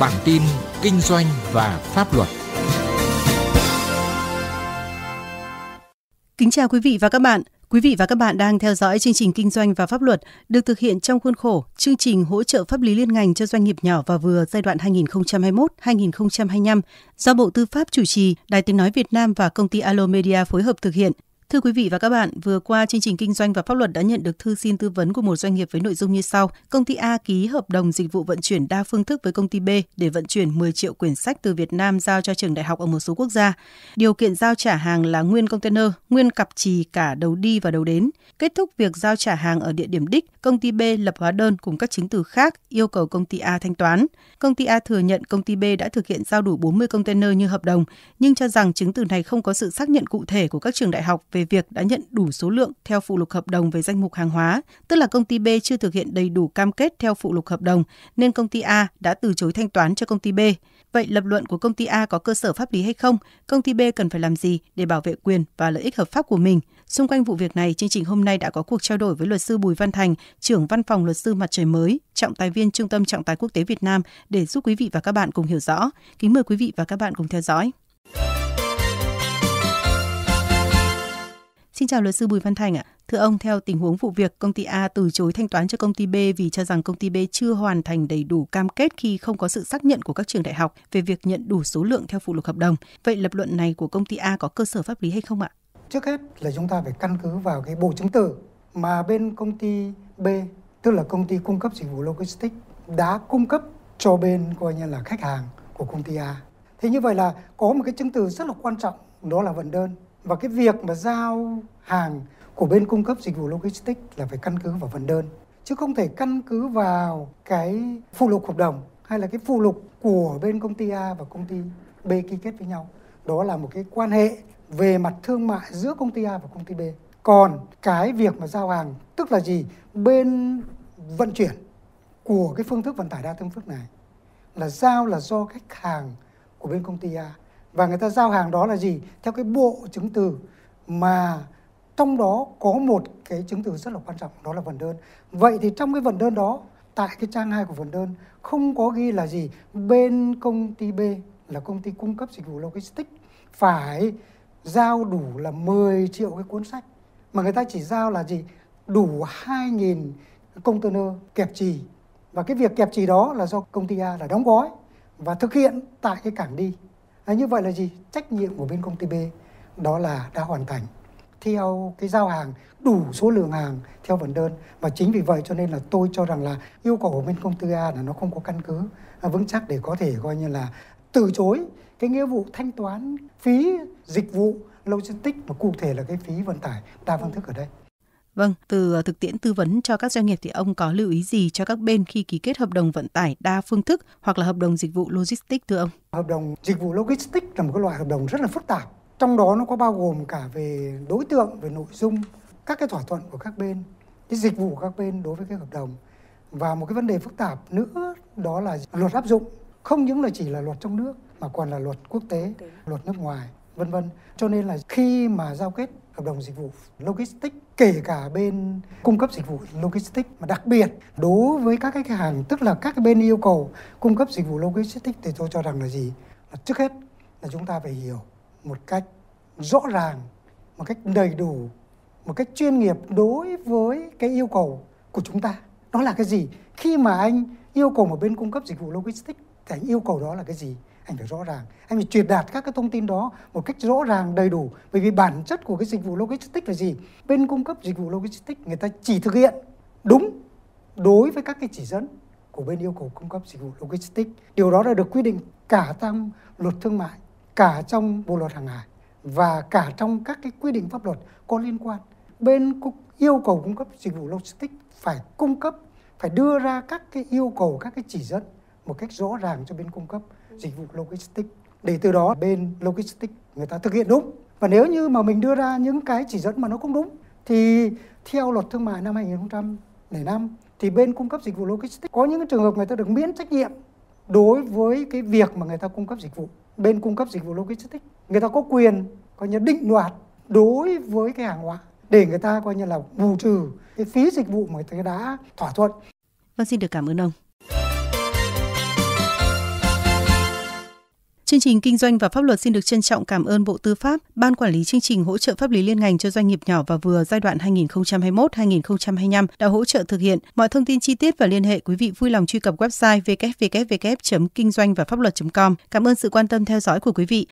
Bản tin kinh doanh và pháp luật. Kính chào quý vị và các bạn. Quý vị và các bạn đang theo dõi chương trình Kinh doanh và Pháp luật được thực hiện trong khuôn khổ chương trình hỗ trợ pháp lý liên ngành cho doanh nghiệp nhỏ và vừa giai đoạn 2021-2025 do Bộ Tư pháp chủ trì, Đài Tiếng Nói Việt Nam và Công ty Alo Media phối hợp thực hiện. Thưa quý vị và các bạn, vừa qua chương trình kinh doanh và pháp luật đã nhận được thư xin tư vấn của một doanh nghiệp với nội dung như sau. Công ty A ký hợp đồng dịch vụ vận chuyển đa phương thức với công ty B để vận chuyển 10 triệu quyển sách từ Việt Nam giao cho trường đại học ở một số quốc gia. Điều kiện giao trả hàng là nguyên container, nguyên cặp trì cả đầu đi và đầu đến. Kết thúc việc giao trả hàng ở địa điểm đích, công ty B lập hóa đơn cùng các chứng từ khác yêu cầu công ty A thanh toán. Công ty A thừa nhận công ty B đã thực hiện giao đủ 40 container như hợp đồng, nhưng cho rằng chứng từ này không có sự xác nhận cụ thể của các trường đại học về về việc đã nhận đủ số lượng theo phụ lục hợp đồng về danh mục hàng hóa, tức là công ty B chưa thực hiện đầy đủ cam kết theo phụ lục hợp đồng nên công ty A đã từ chối thanh toán cho công ty B. Vậy lập luận của công ty A có cơ sở pháp lý hay không? Công ty B cần phải làm gì để bảo vệ quyền và lợi ích hợp pháp của mình? Xung quanh vụ việc này, chương trình hôm nay đã có cuộc trao đổi với luật sư Bùi Văn Thành, trưởng văn phòng luật sư Mặt trời mới, trọng tài viên Trung tâm Trọng tài Quốc tế Việt Nam để giúp quý vị và các bạn cùng hiểu rõ. Kính mời quý vị và các bạn cùng theo dõi. Xin chào luật sư Bùi Văn Thành ạ. Thưa ông, theo tình huống vụ việc, công ty A từ chối thanh toán cho công ty B vì cho rằng công ty B chưa hoàn thành đầy đủ cam kết khi không có sự xác nhận của các trường đại học về việc nhận đủ số lượng theo phụ lục hợp đồng. Vậy lập luận này của công ty A có cơ sở pháp lý hay không ạ? Trước hết là chúng ta phải căn cứ vào cái bộ chứng từ mà bên công ty B, tức là công ty cung cấp dịch vụ logistics đã cung cấp cho bên coi như là khách hàng của công ty A. Thế như vậy là có một cái chứng từ rất là quan trọng đó là vận đơn và cái việc mà giao hàng của bên cung cấp dịch vụ logistics là phải căn cứ vào phần đơn chứ không thể căn cứ vào cái phụ lục hợp đồng hay là cái phụ lục của bên công ty A và công ty B ký kết với nhau đó là một cái quan hệ về mặt thương mại giữa công ty A và công ty B còn cái việc mà giao hàng tức là gì bên vận chuyển của cái phương thức vận tải đa phương thức này là giao là do khách hàng của bên công ty A và người ta giao hàng đó là gì theo cái bộ chứng từ mà trong đó có một cái chứng từ rất là quan trọng đó là vận đơn vậy thì trong cái vận đơn đó tại cái trang 2 của vận đơn không có ghi là gì bên công ty B là công ty cung cấp dịch vụ logistics phải giao đủ là 10 triệu cái cuốn sách mà người ta chỉ giao là gì đủ 2.000 container kẹp trì và cái việc kẹp trì đó là do công ty A là đóng gói và thực hiện tại cái cảng đi à, như vậy là gì trách nhiệm của bên công ty b đó là đã hoàn thành theo cái giao hàng đủ số lượng hàng theo vận đơn và chính vì vậy cho nên là tôi cho rằng là yêu cầu của bên công ty A là nó không có căn cứ à, vững chắc để có thể coi như là từ chối cái nghĩa vụ thanh toán phí dịch vụ logistics và cụ thể là cái phí vận tải đa phương thức ở đây Vâng, từ ờ, thực tiễn tư vấn cho các doanh nghiệp thì ông có lưu ý gì cho các bên khi ký kết hợp đồng vận tải đa phương thức hoặc là hợp đồng dịch vụ logistics thưa ông? Hợp đồng dịch vụ logistics là một cái loại hợp đồng rất là phức tạp. Trong đó nó có bao gồm cả về đối tượng, về nội dung, các cái thỏa thuận của các bên, cái dịch vụ của các bên đối với cái hợp đồng. Và một cái vấn đề phức tạp nữa đó là luật áp dụng, không những là chỉ là luật trong nước mà còn là luật quốc tế, luật nước ngoài, vân vân. Cho nên là khi mà giao kết hợp đồng dịch vụ logistics kể cả bên cung cấp dịch vụ logistics mà đặc biệt đối với các khách hàng tức là các bên yêu cầu cung cấp dịch vụ logistics thì tôi cho rằng là gì là trước hết là chúng ta phải hiểu một cách rõ ràng một cách đầy đủ một cách chuyên nghiệp đối với cái yêu cầu của chúng ta đó là cái gì khi mà anh yêu cầu một bên cung cấp dịch vụ logistics thì anh yêu cầu đó là cái gì anh phải rõ ràng anh phải truyền đạt các cái thông tin đó một cách rõ ràng đầy đủ bởi vì bản chất của cái dịch vụ logistics là gì bên cung cấp dịch vụ logistics người ta chỉ thực hiện đúng đối với các cái chỉ dẫn của bên yêu cầu cung cấp dịch vụ logistics điều đó đã được quy định cả trong luật thương mại cả trong bộ luật hàng hải và cả trong các cái quy định pháp luật có liên quan bên yêu cầu cung cấp dịch vụ logistics phải cung cấp phải đưa ra các cái yêu cầu các cái chỉ dẫn một cách rõ ràng cho bên cung cấp dịch vụ logistics để từ đó bên logistics người ta thực hiện đúng và nếu như mà mình đưa ra những cái chỉ dẫn mà nó không đúng thì theo luật thương mại năm 2005 thì bên cung cấp dịch vụ logistics có những trường hợp người ta được miễn trách nhiệm đối với cái việc mà người ta cung cấp dịch vụ bên cung cấp dịch vụ logistics người ta có quyền coi như định đoạt đối với cái hàng hóa để người ta coi như là bù trừ cái phí dịch vụ mà người ta đã thỏa thuận. Vâng xin được cảm ơn ông. Chương trình Kinh doanh và Pháp luật xin được trân trọng cảm ơn Bộ Tư pháp, Ban Quản lý chương trình hỗ trợ pháp lý liên ngành cho doanh nghiệp nhỏ và vừa giai đoạn 2021-2025 đã hỗ trợ thực hiện. Mọi thông tin chi tiết và liên hệ quý vị vui lòng truy cập website www.kinh luật.com. Cảm ơn sự quan tâm theo dõi của quý vị.